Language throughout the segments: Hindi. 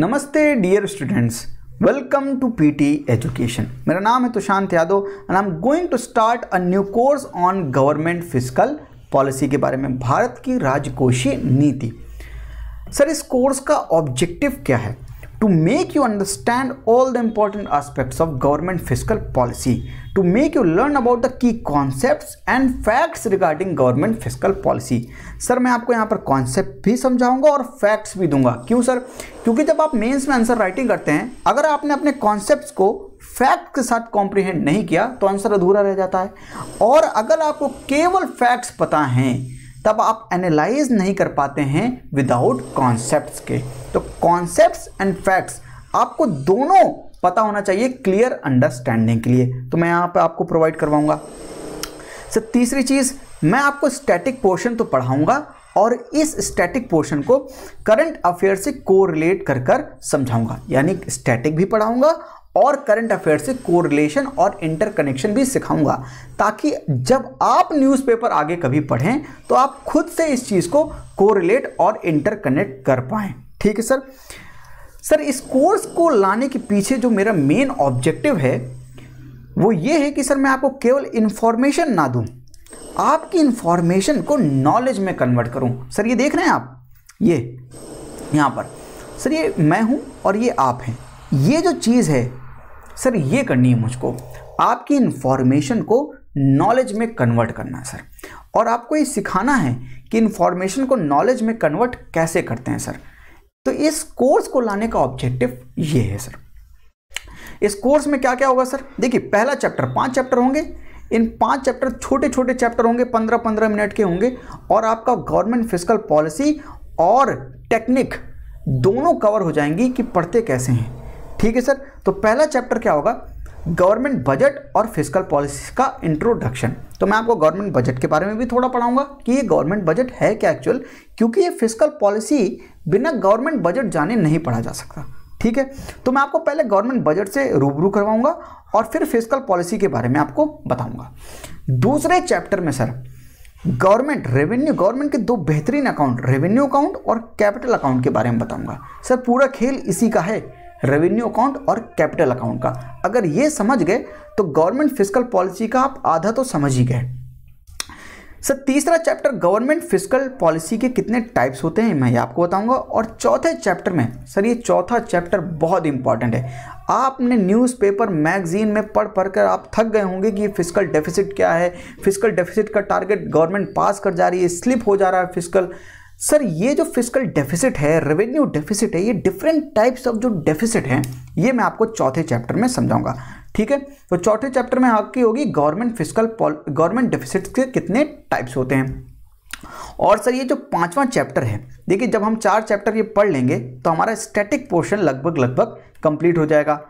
नमस्ते dear students welcome to PT education मेरा नाम है Tushant Yadav and I am going to start a new course on government physical policy के बारे में भारत की राजकोषीय नीति सर इस कोर्स का ऑब्जेक्टिव क्या है to make you understand all the important aspects of government fiscal policy, to make you learn about the key concepts and facts regarding government fiscal policy. sir main aapko yahan par concept bhi samjhaunga aur facts bhi dunga kyun sir kyunki jab aap mains mein answer writing karte hain agar aapne apne concepts ko fact के साथ कॉम्प्रिहेंड नहीं किया तो आंसर अधूरा रह जाता है और अगर आपको केवल फैक्ट्स पता हैं तब आप एनालाइज नहीं कर पाते हैं विदाउट कॉन्सेप्ट के तो कॉन्सेप्ट एंड फैक्ट्स आपको दोनों पता होना चाहिए क्लियर अंडरस्टैंडिंग के लिए तो मैं यहाँ पर आपको प्रोवाइड करवाऊंगा सर तीसरी चीज़ मैं आपको स्टैटिक पोर्शन तो पढ़ाऊंगा और इस स्टैटिक पोर्शन को करंट अफेयर से कोरिलेट कर कर समझाऊंगा यानी स्टैटिक भी पढ़ाऊंगा और करंट अफेयर से कोरिलेशन और इंटरकनेक्शन भी सिखाऊंगा ताकि जब आप न्यूज़पेपर आगे कभी पढ़ें तो आप खुद से इस चीज़ को कोरिलेट और इंटरकनेक्ट कर पाएँ ठीक है सर सर इस कोर्स को लाने के पीछे जो मेरा मेन ऑब्जेक्टिव है वो ये है कि सर मैं आपको केवल इन्फॉर्मेशन ना दूँ आपकी इन्फॉर्मेशन को नॉलेज में कन्वर्ट करूँ सर ये देख रहे हैं आप ये यहाँ पर सर ये मैं हूँ और ये आप हैं ये जो चीज़ है सर ये करनी है मुझको आपकी इन्फॉर्मेशन को नॉलेज में कन्वर्ट करना सर और आपको ये सिखाना है कि इन्फॉर्मेशन को नॉलेज में कन्वर्ट कैसे करते हैं सर तो इस कोर्स को लाने का ऑब्जेक्टिव ये है सर इस कोर्स में क्या क्या होगा सर देखिए पहला चैप्टर पांच चैप्टर होंगे इन पांच चैप्टर छोटे छोटे चैप्टर होंगे पंद्रह पंद्रह मिनट के होंगे और आपका गवर्नमेंट फिजिकल पॉलिसी और टेक्निक दोनों कवर हो जाएंगी कि पढ़ते कैसे हैं ठीक है सर तो पहला चैप्टर क्या होगा गवर्नमेंट बजट और फिजिकल पॉलिसी का इंट्रोडक्शन तो मैं आपको गवर्नमेंट बजट के बारे में भी थोड़ा पढ़ाऊंगा कि ये गवर्नमेंट बजट है क्या एक्चुअल क्योंकि ये फिजिकल पॉलिसी बिना गवर्नमेंट बजट जाने नहीं पढ़ा जा सकता ठीक है तो मैं आपको पहले गवर्नमेंट बजट से रूबरू करवाऊंगा और फिर फिजिकल पॉलिसी के बारे में आपको बताऊंगा दूसरे चैप्टर में सर गवर्नमेंट रेवेन्यू गवर्नमेंट के दो बेहतरीन अकाउंट रेवेन्यू अकाउंट और कैपिटल अकाउंट के बारे में बताऊंगा सर पूरा खेल इसी का है रेवेन्यू अकाउंट और कैपिटल अकाउंट का अगर ये समझ गए तो गवर्नमेंट फिजिकल पॉलिसी का आप आधा तो समझ ही गए सर तीसरा चैप्टर गवर्नमेंट फिजिकल पॉलिसी के कितने टाइप्स होते हैं मैं ये आपको बताऊंगा और चौथे चैप्टर में सर ये चौथा चैप्टर बहुत इंपॉर्टेंट है आपने न्यूज़पेपर मैगजीन में पढ़ पढ़ कर आप थक गए होंगे कि फिजिकल डेफिसिट क्या है फिजिकल डेफिसिट का टारगेट गवर्नमेंट पास कर जा रही है स्लिप हो जा रहा है फिजिकल सर ये जो फिजिकल डेफिसिट है रेवेन्यू डेफिसिट है ये डिफरेंट टाइप्स ऑफ जो डेफिसिट हैं ये मैं आपको चौथे चैप्टर में समझाऊंगा ठीक है तो चौथे चैप्टर में आपकी होगी गवर्नमेंट फिजिकल गवर्नमेंट डेफिसिट के कितने टाइप्स होते हैं और सर ये जो पांचवा चैप्टर है देखिए जब हम चार चैप्टर ये पढ़ लेंगे तो हमारा स्टैटिक पोर्शन लगभग लगभग कंप्लीट हो जाएगा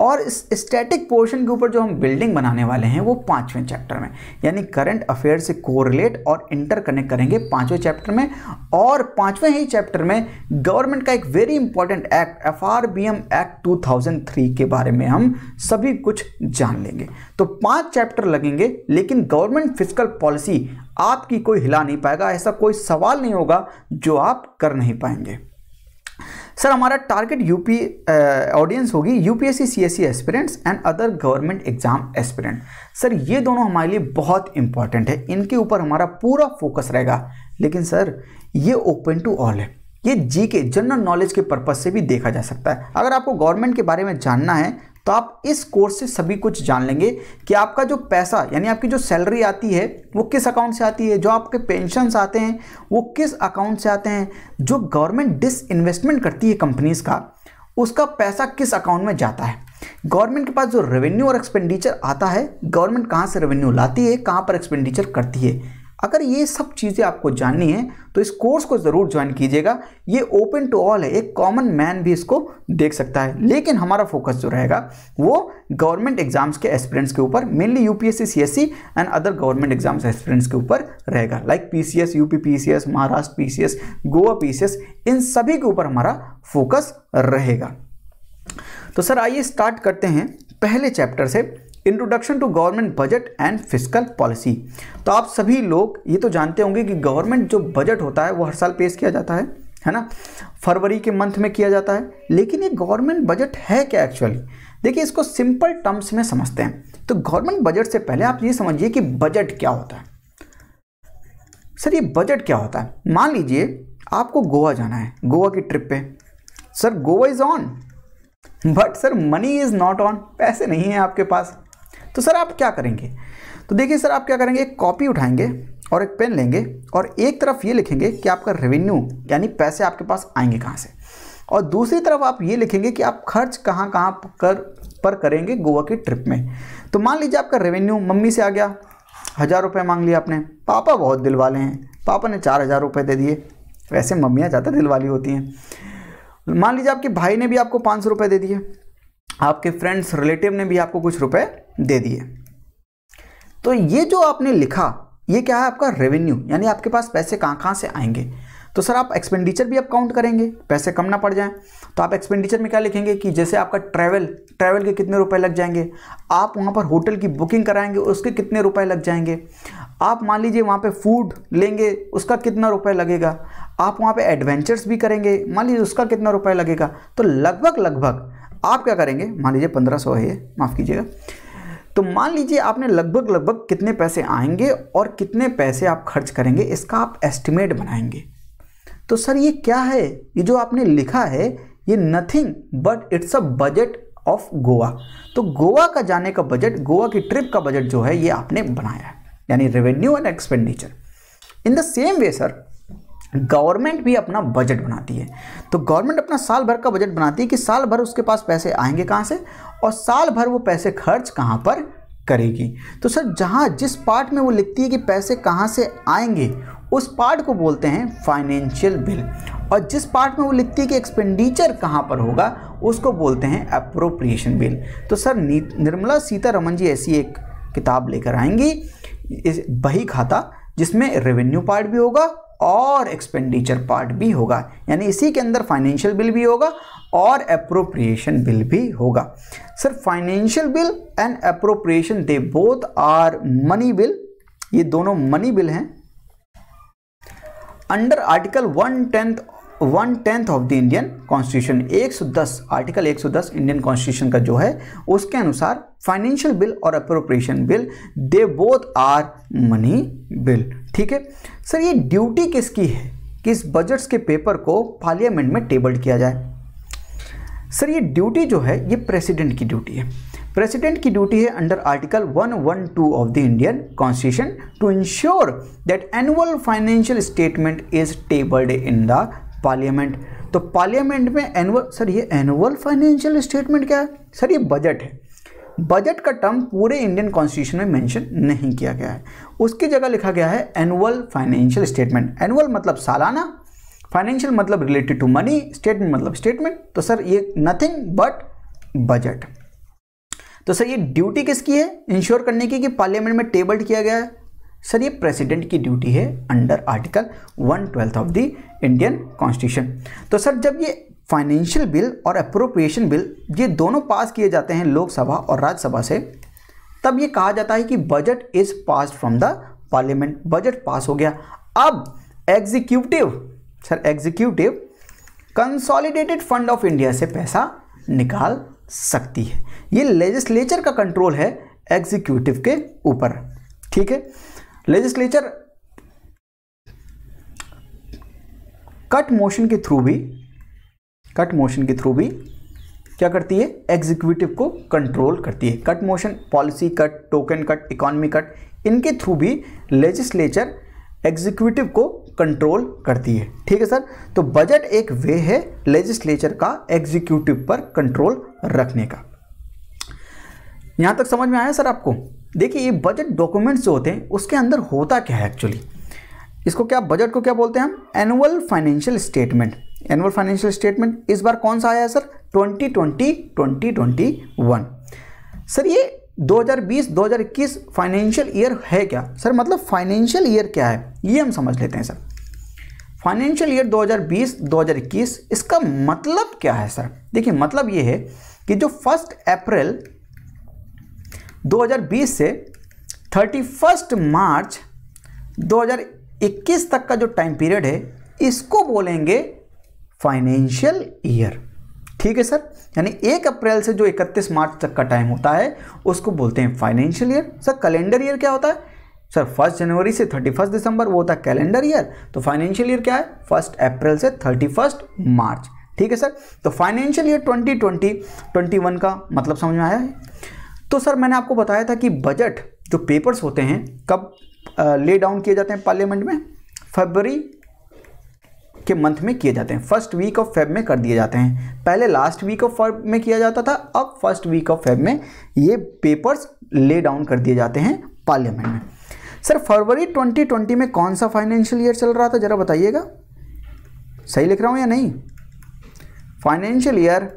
और इस स्टैटिक पोर्शन के ऊपर जो हम बिल्डिंग बनाने वाले हैं वो पाँचवें चैप्टर में यानी करंट अफेयर से कोरिलेट और इंटरकनेक्ट करेंगे पाँचवें चैप्टर में और पाँचवें ही चैप्टर में गवर्नमेंट का एक very important act F act three के बारे में हम सभी कुछ जान लेंगे तो पाँच चैप्टर लगेंगे लेकिन गवर्नमेंट फिजिकल पॉलिसी आपकी कोई हिला नहीं पाएगा ऐसा कोई सवाल नहीं होगा जो आप कर नहीं पाएंगे सर हमारा टारगेट यूपी ऑडियंस होगी UPSC CSC aspirants and other government exam aspirant sir ये दोनों हमारे लिए बहुत इंपॉर्टेंट है इनके ऊपर हमारा पूरा फोकस रहेगा लेकिन सर ये ओपन टू ऑल है ये जी के जनरल नॉलेज के पर्पज़ से भी देखा जा सकता है अगर आपको गवर्नमेंट के बारे में जानना है तो आप इस कोर्स से सभी कुछ जान लेंगे कि आपका जो पैसा यानी आपकी जो सैलरी आती है वो किस अकाउंट से आती है जो आपके पेंशन्स आते हैं वो किस अकाउंट से आते हैं जो गवर्नमेंट डिस इन्वेस्टमेंट करती है कंपनीज़ का उसका पैसा किस अकाउंट में जाता है गवर्नमेंट के पास जो रेवेन्यू और एक्सपेंडिचर आता है गवर्नमेंट कहाँ से रेवेन्यू लाती है कहाँ पर एक्सपेंडिचर करती है अगर ये सब चीज़ें आपको जाननी है तो इस कोर्स को ज़रूर ज्वाइन कीजिएगा ये ओपन टू ऑल है एक कॉमन मैन भी इसको देख सकता है लेकिन हमारा फोकस जो रहेगा वो गवर्नमेंट एग्जाम्स के एक्सपीरियंस के ऊपर mainly UPSC CSC and other government exams experience के ऊपर रहेगा like PCS UP PCS Maharashtra PCS Goa PCS इन सभी के ऊपर हमारा फोकस रहेगा तो सर आइए स्टार्ट करते हैं पहले चैप्टर से introduction to government budget and physical policy तो आप सभी लोग ये तो जानते होंगे कि गवर्नमेंट जो बजट होता है वो हर साल पेश किया जाता है है ना फरवरी के मंथ में किया जाता है लेकिन ये गवर्नमेंट बजट है क्या एक्चुअली देखिए इसको सिंपल टर्म्स में समझते हैं तो गवर्नमेंट बजट से पहले आप ये समझिए कि बजट क्या होता है सर ये बजट क्या होता है मान लीजिए आपको गोवा जाना है गोवा की ट्रिप पे sir Goa is on but sir money is not on पैसे नहीं है आपके पास तो सर आप क्या करेंगे तो देखिए सर आप क्या करेंगे एक कॉपी उठाएंगे और एक पेन लेंगे और एक तरफ ये लिखेंगे कि आपका रेवेन्यू यानी पैसे आपके पास आएंगे कहाँ से और दूसरी तरफ आप ये लिखेंगे कि आप खर्च कहाँ कहाँ कर पर करेंगे गोवा की ट्रिप में तो मान लीजिए आपका रेवेन्यू मम्मी से आ गया हज़ार रुपये मांग लिया आपने पापा बहुत दिल वाले हैं पापा ने चार हज़ार रुपये दे दिए वैसे मम्मियाँ ज़्यादा दिल वाली होती हैं मान लीजिए आपके भाई ने भी आपको पाँच सौ रुपये दे दिए आपके फ्रेंड्स रिलेटिव ने भी आपको कुछ रुपए दे दिए तो ये जो आपने लिखा ये क्या है आपका रेवेन्यू यानी आपके पास पैसे कहाँ कहाँ से आएंगे तो सर आप एक्सपेंडिचर भी आप काउंट करेंगे पैसे कम ना पड़ जाएं तो आप एक्सपेंडिचर में क्या लिखेंगे कि जैसे आपका ट्रैवल ट्रैवल के कितने रुपए लग जाएंगे आप वहाँ पर होटल की बुकिंग कराएंगे उसके कितने रुपए लग जाएंगे आप मान लीजिए वहाँ पे फूड लेंगे उसका कितना रुपए लगेगा आप वहाँ पे एडवेंचर्स भी करेंगे मान लीजिए उसका कितना रुपए लगेगा तो लगभग लगभग आप क्या करेंगे मान लीजिए पंद्रह सौ है ये माफ़ कीजिएगा तो मान लीजिए आपने लगभग लगभग कितने पैसे आएंगे और कितने पैसे आप खर्च करेंगे इसका आप एस्टिमेट बनाएंगे तो सर ये क्या है ये जो आपने लिखा है ये nothing but it's a budget of Goa तो गोवा का जाने का बजट गोवा की ट्रिप का बजट जो है ये आपने बनाया है यानी revenue and expenditure in the same way sir government भी अपना बजट बनाती है तो गवर्नमेंट अपना साल भर का बजट बनाती है कि साल भर उसके पास पैसे आएंगे कहाँ से और साल भर वो पैसे खर्च कहाँ पर करेगी तो सर जहाँ जिस पार्ट में वो लिखती है कि पैसे कहाँ से आएंगे उस पार्ट को बोलते हैं फाइनेंशियल बिल और जिस पार्ट में वो लिखती है कि एक्सपेंडिचर कहाँ पर होगा उसको बोलते हैं अप्रोप्रिएशन बिल तो सर निर्मला सीतारमन जी ऐसी एक किताब लेकर आएंगी बही खाता जिसमें रेवेन्यू पार्ट भी होगा और एक्सपेंडिचर पार्ट भी होगा यानी इसी के अंदर फाइनेंशियल बिल भी होगा और अप्रोप्रिएशन बिल भी होगा sir financial bill and appropriation they both are money bill ये दोनों मनी बिल हैं under article one tenth one tenth of the Indian constitution 110 article 110 Indian constitution का जो है उसके अनुसार फाइनेंशियल बिल और appropriation bill they both are money bill ठीक है सर ये ड्यूटी किसकी है कि इस बजट्स के पेपर को पार्लियामेंट में टेबल्ड किया जाए सर ये ड्यूटी जो है ये प्रेसिडेंट की ड्यूटी है प्रेसिडेंट की ड्यूटी है under article 112 of the Indian constitution to ensure that annual financial statement is tabled in the parliament तो पार्लियामेंट में एनुअल सर ये एनुअल फाइनेंशियल स्टेटमेंट क्या है सर ये बजट है बजट का टर्म पूरे इंडियन कॉन्स्टिट्यूशन में मेंशन नहीं किया गया है उसकी जगह लिखा गया है एनुअल फाइनेंशियल स्टेटमेंट एनुअल मतलब सालाना फाइनेंशियल मतलब रिलेटेड टू मनी स्टेटमेंट मतलब स्टेटमेंट तो सर ये नथिंग बट बजट तो सर ये ड्यूटी किसकी है इंश्योर करने की कि पार्लियामेंट में टेबल्ड किया गया है सर ये प्रेसिडेंट की ड्यूटी है under article one twelfth of the Indian constitution तो सर जब ये फाइनेंशियल बिल और अप्रोप्रिएशन बिल ये दोनों पास किए जाते हैं लोकसभा और राज्यसभा से तब ये कहा जाता है कि budget is pass from the parliament budget pass हो गया अब executive sir executive consolidated fund of India से पैसा निकाल सकती है ये लेजिस्लेचर का कंट्रोल है एग्जीक्यूटिव के ऊपर ठीक है लेजिस्लेचर कट मोशन के थ्रू भी कट मोशन के थ्रू भी क्या करती है एग्जीक्यूटिव को कंट्रोल करती है cut motion policy cut token cut economy cut इनके थ्रू भी लेजिस्लेचर एग्जीक्यूटिव को कंट्रोल करती है ठीक है सर तो बजट एक वे है लेजिस्लेचर का एग्जीक्यूटिव पर कंट्रोल रखने का यहाँ तक समझ में आया सर आपको देखिए ये बजट डॉक्यूमेंट्स जो होते हैं उसके अंदर होता क्या है एक्चुअली इसको क्या बजट को क्या बोलते हैं हम annual financial statement annual financial statement इस बार कौन सा आया है सर 2020 2021 सर ये 2020 2021 फाइनेंशियल ईयर है क्या सर मतलब फाइनेंशियल ईयर क्या है ये हम समझ लेते हैं सर फाइनेंशियल ईयर 2020 2021 इसका मतलब क्या है सर देखिए मतलब ये है कि जो फर्स्ट अप्रैल 2020 से थर्टी मार्च 21 तक का जो टाइम पीरियड है इसको बोलेंगे फाइनेंशियल ईयर ठीक है सर यानी एक अप्रैल से जो 31 मार्च तक का टाइम होता है उसको बोलते हैं financial year sir calendar year क्या होता है सर फर्स्ट जनवरी से थर्टी फर्स्ट दिसंबर वो होता है कैलेंडर ईयर तो फाइनेंशियल ईयर क्या है फर्स्ट अप्रैल से थर्टी फर्स्ट मार्च ठीक है सर तो financial year twenty twenty twenty one का मतलब समझ में आया है तो सर मैंने आपको बताया था कि बजट जो पेपर्स होते हैं कब ले डाउन किए जाते हैं पार्लियामेंट में फरवरी के मंथ में किए जाते हैं फर्स्ट वीक ऑफ फेब में कर दिए जाते हैं पहले लास्ट वीक ऑफ फेब में किया जाता था अब फर्स्ट वीक ऑफ फेब में ये पेपर्स ले डाउन कर दिए जाते हैं पार्लियामेंट में सर फरवरी 2020 में कौन सा फाइनेंशियल ईयर चल रहा था ज़रा बताइएगा सही लिख रहा हूँ या नहीं फाइनेंशियल ईयर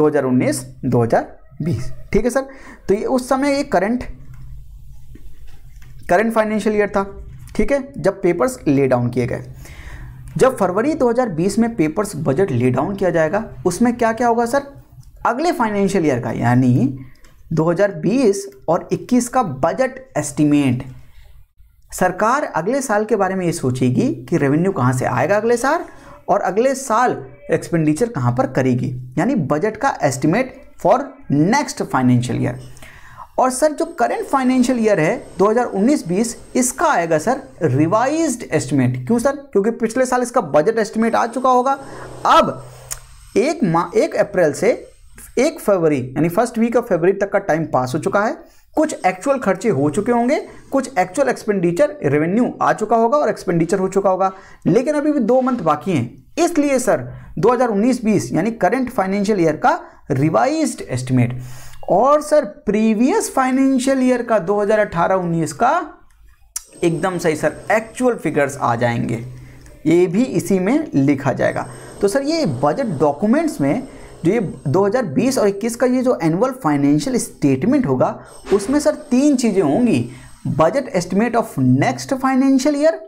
2019-2020 ठीक है सर तो ये उस समय ये करंट करंट फाइनेंशियल ईयर था ठीक है जब पेपर्स ले डाउन किए गए जब फरवरी 2020 में पेपर्स बजट ले डाउन किया जाएगा उसमें क्या क्या होगा सर अगले फाइनेंशियल ईयर का यानी 2020 और 21 का बजट एस्टिमेट सरकार अगले साल के बारे में ये सोचेगी कि रेवेन्यू कहाँ से आएगा अगले साल और अगले साल एक्सपेंडिचर कहाँ पर करेगी यानी बजट का estimate for next financial year और सर जो करेंट फाइनेंशियल ईयर है 2019-20 इसका आएगा सर रिवाइज्ड एस्टिमेट क्यों सर क्योंकि पिछले साल इसका बजट एस्टिमेट आ चुका होगा अब एक माह एक अप्रैल से एक फरवरी यानी फर्स्ट वीक ऑफ फरवरी तक का टाइम पास हो चुका है कुछ एक्चुअल खर्चे हो चुके होंगे कुछ एक्चुअल एक्सपेंडिचर रेवेन्यू आ चुका होगा और एक्सपेंडिचर हो चुका होगा लेकिन अभी भी दो मंथ बाकी हैं इसलिए सर 2019-20 यानी करंट फाइनेंशियल ईयर का रिवाइज्ड एस्टिमेट और सर प्रीवियस फाइनेंशियल ईयर का 2018-19 का एकदम सही सर एक्चुअल फिगर्स आ जाएंगे ये भी इसी में लिखा जाएगा तो सर ये बजट डॉक्यूमेंट्स में जो ये 2020 और 21 का ये जो एनुअल फाइनेंशियल स्टेटमेंट होगा उसमें सर तीन चीज़ें होंगी budget estimate of next financial year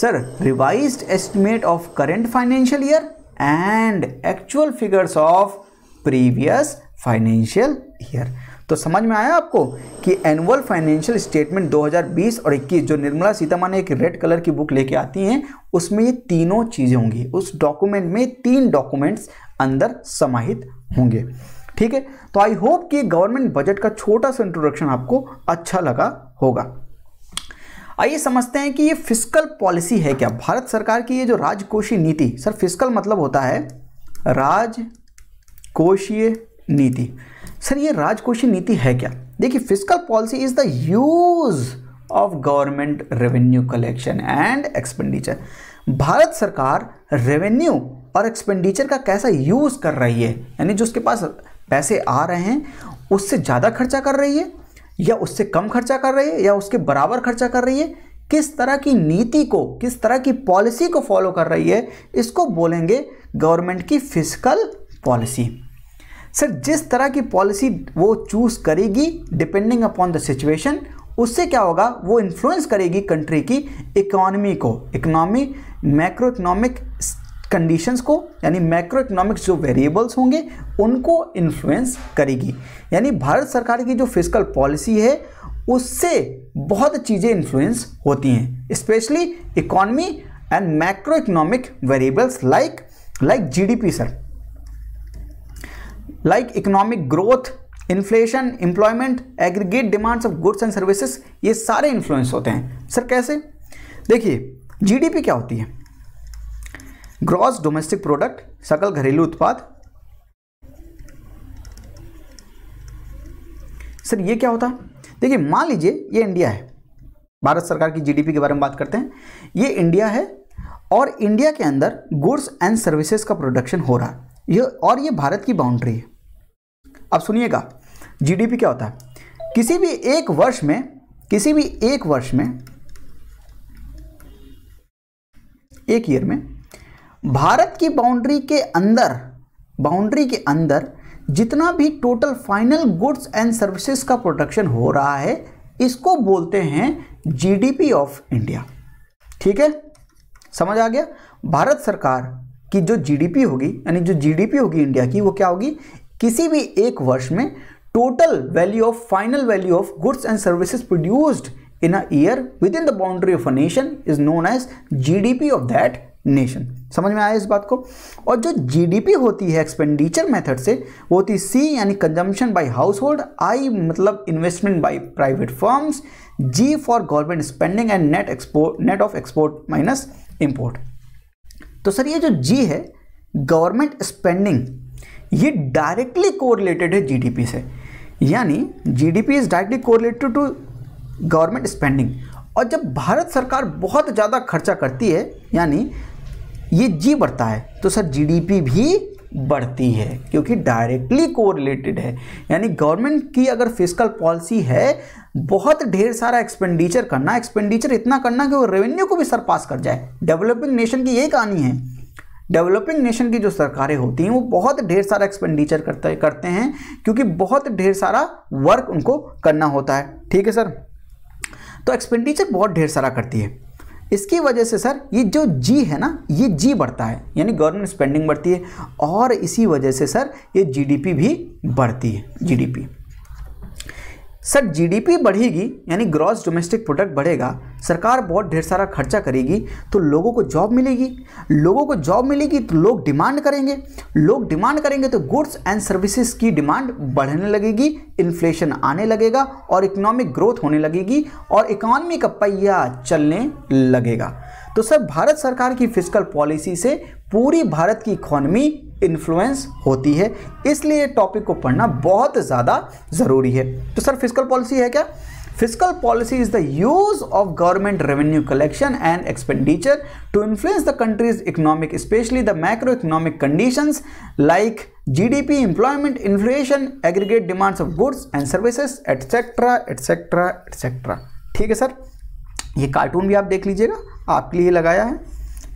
sir revise estimate of current financial year and actual figures of previous financial year तो समझ में आया आपको कि एनुअल फाइनेंशियल स्टेटमेंट 2020 और 21 जो निर्मला सीतारमन एक रेड कलर की बुक लेके आती हैं उसमें ये तीनों चीज़ें होंगी उस डॉक्यूमेंट में तीन डॉक्यूमेंट्स अंदर समाहित होंगे ठीक है तो आई होप कि गवर्नमेंट बजट का छोटा सा इंट्रोडक्शन आपको अच्छा लगा होगा आइए समझते हैं कि ये फिजिकल पॉलिसी है क्या भारत सरकार की ये जो राजकोषीय नीति सर फिजिकल मतलब होता है राजकोषीय नीति सर ये राजकोषीय नीति है क्या देखिए physical policy is the use of government revenue collection and expenditure Bharat सरकार रेवेन्यू और एक्सपेंडिचर का कैसा यूज़ कर रही है यानी जो उसके पास पैसे आ रहे हैं उससे ज़्यादा खर्चा कर रही है या उससे कम खर्चा कर रही है या उसके बराबर खर्चा कर रही है किस तरह की नीति को किस तरह की पॉलिसी को फॉलो कर रही है इसको बोलेंगे गवर्नमेंट की फिजिकल पॉलिसी सर जिस तरह की पॉलिसी वो चूज़ करेगी डिपेंडिंग अपॉन द सिचुएशन उससे क्या होगा वो इन्फ्लुएंस करेगी कंट्री की इकोनॉमी को इकोनॉमी मैक्रो इकोनॉमिक कंडीशंस को यानी मैक्रो इकोनॉमिक्स जो वेरिएबल्स होंगे उनको इन्फ्लुएंस करेगी यानी भारत सरकार की जो फिजिकल पॉलिसी है उससे बहुत चीज़ें इन्फ्लुएंस होती हैं specially economy and macro economic variables like like GDP sir like economic growth inflation employment aggregate demands of goods and services ये सारे इन्फ्लुएंस होते हैं सर कैसे देखिए जीडीपी क्या होती है ग्रॉस डोमेस्टिक प्रोडक्ट सकल घरेलू उत्पाद सर ये क्या होता है देखिए मान लीजिए ये इंडिया है भारत सरकार की जीडीपी के बारे में बात करते हैं ये इंडिया है और इंडिया के अंदर गुड्स एंड सर्विसेज का प्रोडक्शन हो रहा है ये और ये भारत की बाउंड्री है अब सुनिएगा जीडीपी क्या होता है किसी भी एक वर्ष में किसी भी एक वर्ष में एक ईयर में भारत की बाउंड्री के अंदर बाउंड्री के अंदर जितना भी total final goods and services का प्रोडक्शन हो रहा है इसको बोलते हैं जीडीपी ऑफ इंडिया ठीक है समझ आ गया भारत सरकार कि जो जीडीपी होगी यानी जो जीडीपी होगी इंडिया की वो क्या होगी किसी भी एक वर्ष में total value of final value of goods and services produced in a year within the boundary of a nation is known as GDP of that nation समझ में आया इस बात को और जो जीडीपी होती है एक्सपेंडिचर मेथड से वो होती है सी यानी कंजम्पशन बाय हाउस होल्ड आई मतलब investment by private firms G for government spending and net export net of export minus import तो सर ये जो जी है गवर्नमेंट स्पेंडिंग ये डायरेक्टली कोरिलेटेड है जीडीपी से यानी GDP is directly correlated to government spending और जब भारत सरकार बहुत ज़्यादा खर्चा करती है यानी ये जी बढ़ता है तो सर जीडीपी भी बढ़ती है क्योंकि डायरेक्टली कोरिलेटेड है यानी गवर्नमेंट की अगर फिजिकल पॉलिसी है बहुत ढेर सारा एक्सपेंडिचर करना एक्सपेंडिचर इतना करना कि वो रेवेन्यू को भी सरपास कर जाए डेवलपिंग नेशन की यही कहानी है डेवलपिंग नेशन की जो सरकारें होती हैं वो बहुत ढेर सारा एक्सपेंडिचर करते करते हैं क्योंकि बहुत ढेर सारा वर्क उनको करना होता है ठीक है सर तो एक्सपेंडिचर बहुत ढेर सारा करती है इसकी वजह से सर ये जो जी है ना ये जी बढ़ता है यानी गवर्नमेंट स्पेंडिंग बढ़ती है और इसी वजह से सर ये जीडीपी भी बढ़ती है जीडीपी सर जीडीपी बढ़ेगी यानी ग्रॉस डोमेस्टिक प्रोडक्ट बढ़ेगा सरकार बहुत ढेर सारा खर्चा करेगी तो लोगों को जॉब मिलेगी लोगों को जॉब मिलेगी तो लोग डिमांड करेंगे लोग डिमांड करेंगे तो गुड्स एंड सर्विसेज की डिमांड बढ़ने लगेगी इन्फ्लेशन आने लगेगा और इकोनॉमिक ग्रोथ होने लगेगी और इकॉनमी का पहिया चलने लगेगा तो सर भारत सरकार की फिजिकल पॉलिसी से पूरी भारत की इकॉनमी इन्फ्लुएंस होती है इसलिए टॉपिक को पढ़ना बहुत ज़्यादा ज़रूरी है तो सर फिजिकल पॉलिसी है क्या physical policy is the use of government revenue collection and expenditure to influence the country's economic specially the micro economic condition like G D P employment inflation aggregate demands of goods and services etcetera etcetera etcetera ठीक है सर ये कार्टून भी आप देख लीजिएगा आपके लिए लगाया है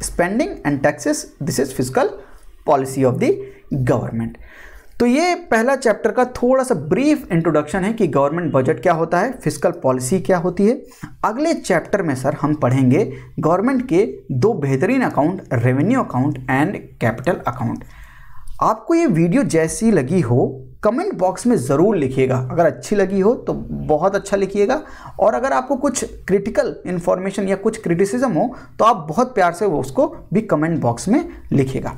spending and taxes this is physical policy of the government तो ये पहला चैप्टर का थोड़ा सा ब्रीफ इंट्रोडक्शन है कि गवर्नमेंट बजट क्या होता है फिजिकल पॉलिसी क्या होती है अगले चैप्टर में सर हम पढ़ेंगे गवर्नमेंट के दो बेहतरीन account revenue account and capital account आपको ये वीडियो जैसी लगी हो कमेंट बॉक्स में ज़रूर लिखिएगा अगर अच्छी लगी हो तो बहुत अच्छा लिखिएगा और अगर आपको कुछ क्रिटिकल इन्फॉर्मेशन या कुछ क्रिटिसिज्म हो तो आप बहुत प्यार से वो उसको भी कमेंट बॉक्स में लिखिएगा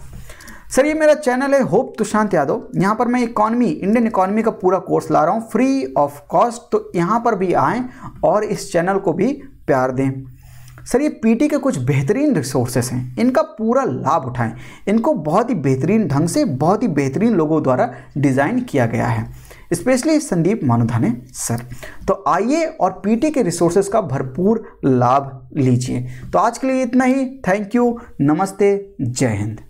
सर ये मेरा चैनल है होप तुशांत यादव यहाँ पर मैं इकॉनमी इंडियन इकॉनमी का पूरा कोर्स ला रहा हूँ फ्री ऑफ कॉस्ट तो यहाँ पर भी आएँ और इस चैनल को भी प्यार दें सर ये पीटी के कुछ बेहतरीन रिसोर्सेस हैं इनका पूरा लाभ उठाएं इनको बहुत ही बेहतरीन ढंग से बहुत ही बेहतरीन लोगों द्वारा डिज़ाइन किया गया है स्पेशली संदीप मानुधाने सर तो आइए और पीटी के रिसोर्सेज का भरपूर लाभ लीजिए तो आज के लिए इतना ही थैंक यू नमस्ते जय हिंद